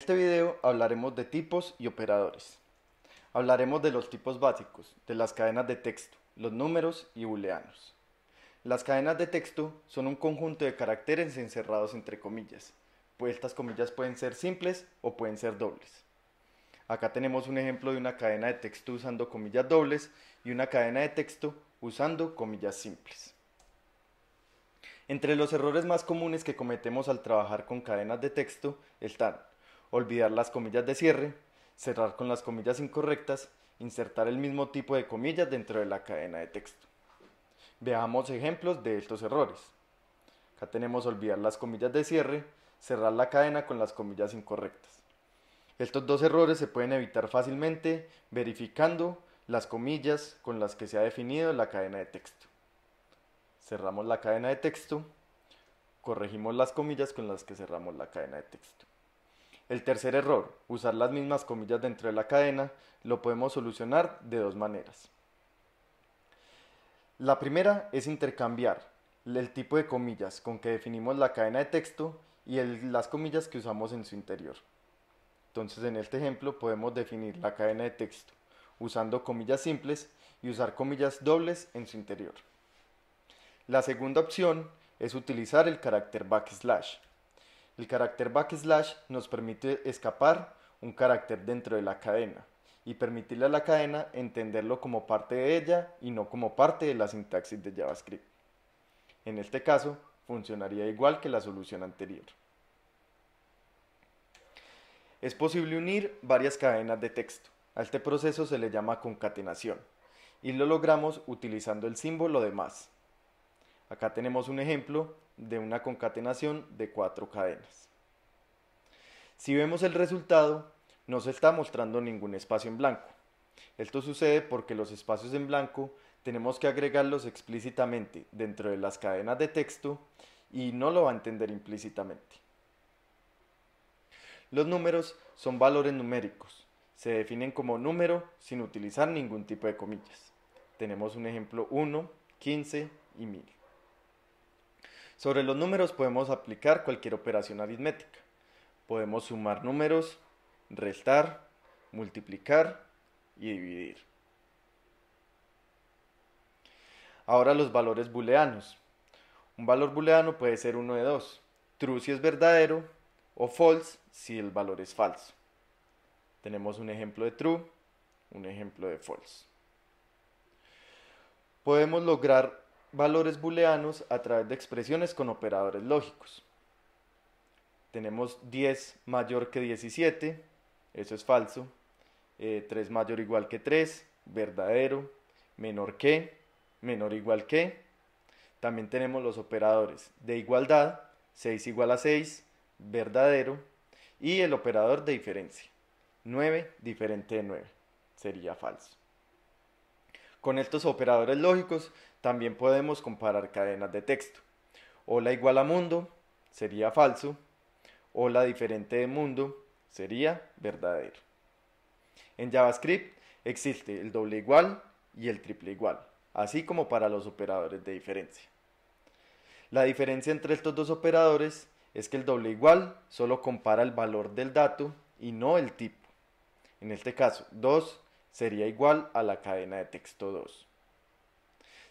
En este video hablaremos de tipos y operadores. Hablaremos de los tipos básicos, de las cadenas de texto, los números y booleanos. Las cadenas de texto son un conjunto de caracteres encerrados entre comillas, pues estas comillas pueden ser simples o pueden ser dobles. Acá tenemos un ejemplo de una cadena de texto usando comillas dobles y una cadena de texto usando comillas simples. Entre los errores más comunes que cometemos al trabajar con cadenas de texto están olvidar las comillas de cierre, cerrar con las comillas incorrectas, insertar el mismo tipo de comillas dentro de la cadena de texto. Veamos ejemplos de estos errores. Acá tenemos olvidar las comillas de cierre, cerrar la cadena con las comillas incorrectas. Estos dos errores se pueden evitar fácilmente verificando las comillas con las que se ha definido la cadena de texto. Cerramos la cadena de texto, corregimos las comillas con las que cerramos la cadena de texto. El tercer error, usar las mismas comillas dentro de la cadena, lo podemos solucionar de dos maneras. La primera es intercambiar el tipo de comillas con que definimos la cadena de texto y las comillas que usamos en su interior. Entonces en este ejemplo podemos definir la cadena de texto usando comillas simples y usar comillas dobles en su interior. La segunda opción es utilizar el carácter backslash el carácter backslash nos permite escapar un carácter dentro de la cadena y permitirle a la cadena entenderlo como parte de ella y no como parte de la sintaxis de JavaScript. En este caso, funcionaría igual que la solución anterior. Es posible unir varias cadenas de texto. A este proceso se le llama concatenación y lo logramos utilizando el símbolo de más. Acá tenemos un ejemplo de una concatenación de cuatro cadenas. Si vemos el resultado, no se está mostrando ningún espacio en blanco. Esto sucede porque los espacios en blanco tenemos que agregarlos explícitamente dentro de las cadenas de texto y no lo va a entender implícitamente. Los números son valores numéricos. Se definen como número sin utilizar ningún tipo de comillas. Tenemos un ejemplo 1, 15 y 1000. Sobre los números podemos aplicar cualquier operación aritmética. Podemos sumar números, restar, multiplicar y dividir. Ahora los valores booleanos. Un valor booleano puede ser uno de dos. True si es verdadero o false si el valor es falso. Tenemos un ejemplo de true, un ejemplo de false. Podemos lograr valores booleanos a través de expresiones con operadores lógicos. Tenemos 10 mayor que 17, eso es falso. 3 eh, mayor igual que 3, verdadero. Menor que, menor igual que. También tenemos los operadores de igualdad, 6 igual a 6, verdadero. Y el operador de diferencia, 9 diferente de 9, sería falso. Con estos operadores lógicos también podemos comparar cadenas de texto. Hola igual a mundo sería falso. Hola diferente de mundo sería verdadero. En JavaScript existe el doble igual y el triple igual, así como para los operadores de diferencia. La diferencia entre estos dos operadores es que el doble igual solo compara el valor del dato y no el tipo. En este caso, 2 sería igual a la cadena de texto 2.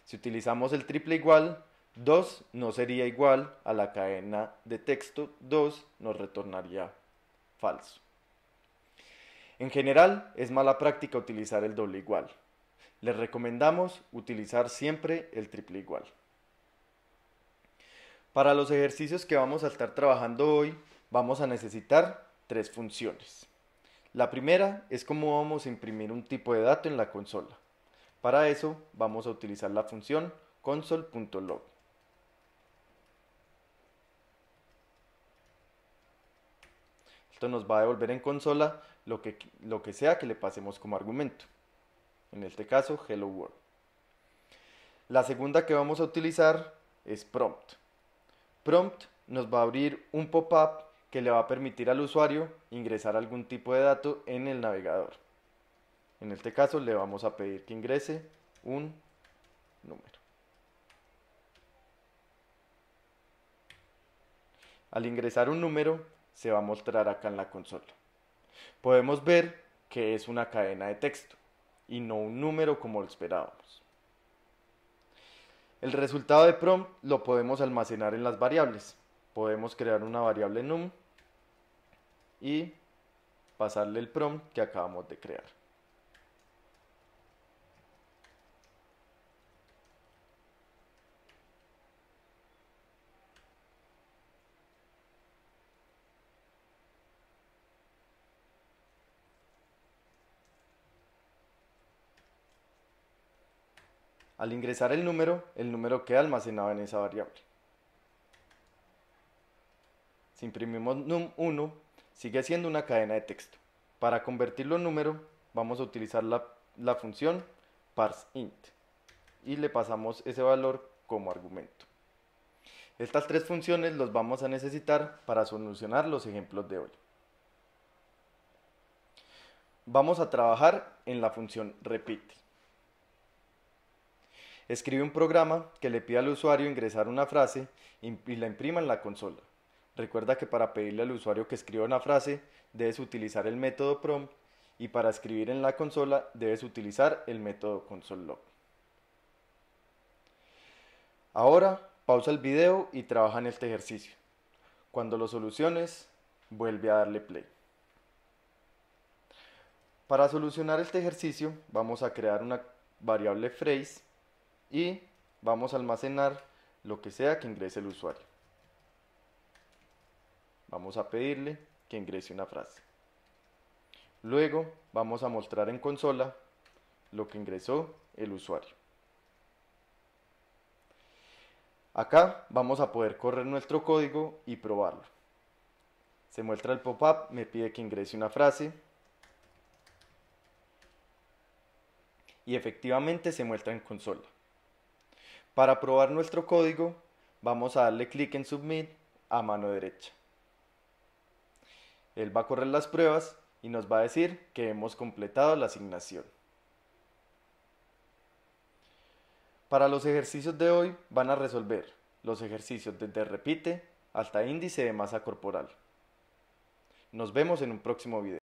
Si utilizamos el triple igual, 2 no sería igual a la cadena de texto 2, nos retornaría falso. En general, es mala práctica utilizar el doble igual. Les recomendamos utilizar siempre el triple igual. Para los ejercicios que vamos a estar trabajando hoy, vamos a necesitar tres funciones. La primera es cómo vamos a imprimir un tipo de dato en la consola. Para eso vamos a utilizar la función console.log. Esto nos va a devolver en consola lo que, lo que sea que le pasemos como argumento. En este caso, hello world. La segunda que vamos a utilizar es prompt. Prompt nos va a abrir un pop-up que le va a permitir al usuario ingresar algún tipo de dato en el navegador. En este caso le vamos a pedir que ingrese un número. Al ingresar un número se va a mostrar acá en la consola. Podemos ver que es una cadena de texto y no un número como lo esperábamos. El resultado de prompt lo podemos almacenar en las variables podemos crear una variable num y pasarle el prompt que acabamos de crear. Al ingresar el número, el número queda almacenado en esa variable si imprimimos num1, sigue siendo una cadena de texto. Para convertirlo en número, vamos a utilizar la, función parseInt y le pasamos ese valor como argumento. Estas tres funciones los vamos a necesitar para solucionar los ejemplos de hoy. Vamos a trabajar en la función repeat. Escribe un programa que le pida al usuario ingresar una frase y la imprima en la consola. Recuerda que para pedirle al usuario que escriba una frase debes utilizar el método prompt y para escribir en la consola debes utilizar el método console.log. Ahora pausa el video y trabaja en este ejercicio. Cuando lo soluciones, vuelve a darle play. Para solucionar este ejercicio vamos a crear una variable phrase y vamos a almacenar lo que sea que ingrese el usuario. Vamos a pedirle que ingrese una frase. Luego vamos a mostrar en consola lo que ingresó el usuario. Acá vamos a poder correr nuestro código y probarlo. Se muestra el pop-up, me pide que ingrese una frase. Y efectivamente se muestra en consola. Para probar nuestro código, vamos a darle clic en Submit a mano derecha. Él va a correr las pruebas y nos va a decir que hemos completado la asignación. Para los ejercicios de hoy van a resolver los ejercicios desde repite hasta índice de masa corporal. Nos vemos en un próximo video.